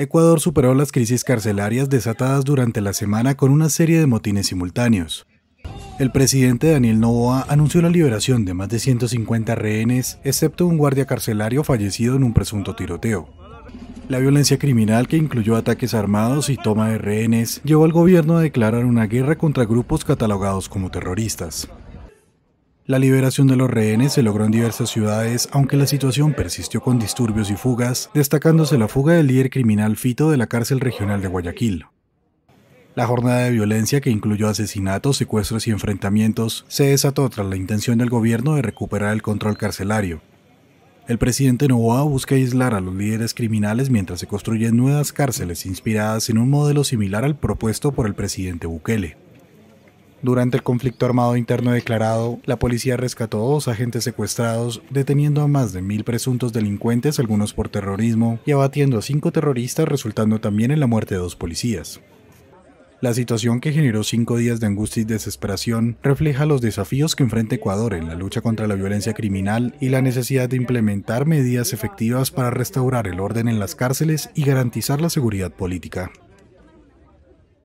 Ecuador superó las crisis carcelarias desatadas durante la semana con una serie de motines simultáneos. El presidente Daniel Novoa anunció la liberación de más de 150 rehenes, excepto un guardia carcelario fallecido en un presunto tiroteo. La violencia criminal que incluyó ataques armados y toma de rehenes llevó al gobierno a declarar una guerra contra grupos catalogados como terroristas. La liberación de los rehenes se logró en diversas ciudades, aunque la situación persistió con disturbios y fugas, destacándose la fuga del líder criminal Fito de la cárcel regional de Guayaquil. La jornada de violencia, que incluyó asesinatos, secuestros y enfrentamientos, se desató tras la intención del gobierno de recuperar el control carcelario. El presidente Novoa busca aislar a los líderes criminales mientras se construyen nuevas cárceles inspiradas en un modelo similar al propuesto por el presidente Bukele. Durante el conflicto armado interno declarado, la policía rescató a dos agentes secuestrados, deteniendo a más de mil presuntos delincuentes, algunos por terrorismo, y abatiendo a cinco terroristas, resultando también en la muerte de dos policías. La situación que generó cinco días de angustia y desesperación refleja los desafíos que enfrenta Ecuador en la lucha contra la violencia criminal y la necesidad de implementar medidas efectivas para restaurar el orden en las cárceles y garantizar la seguridad política.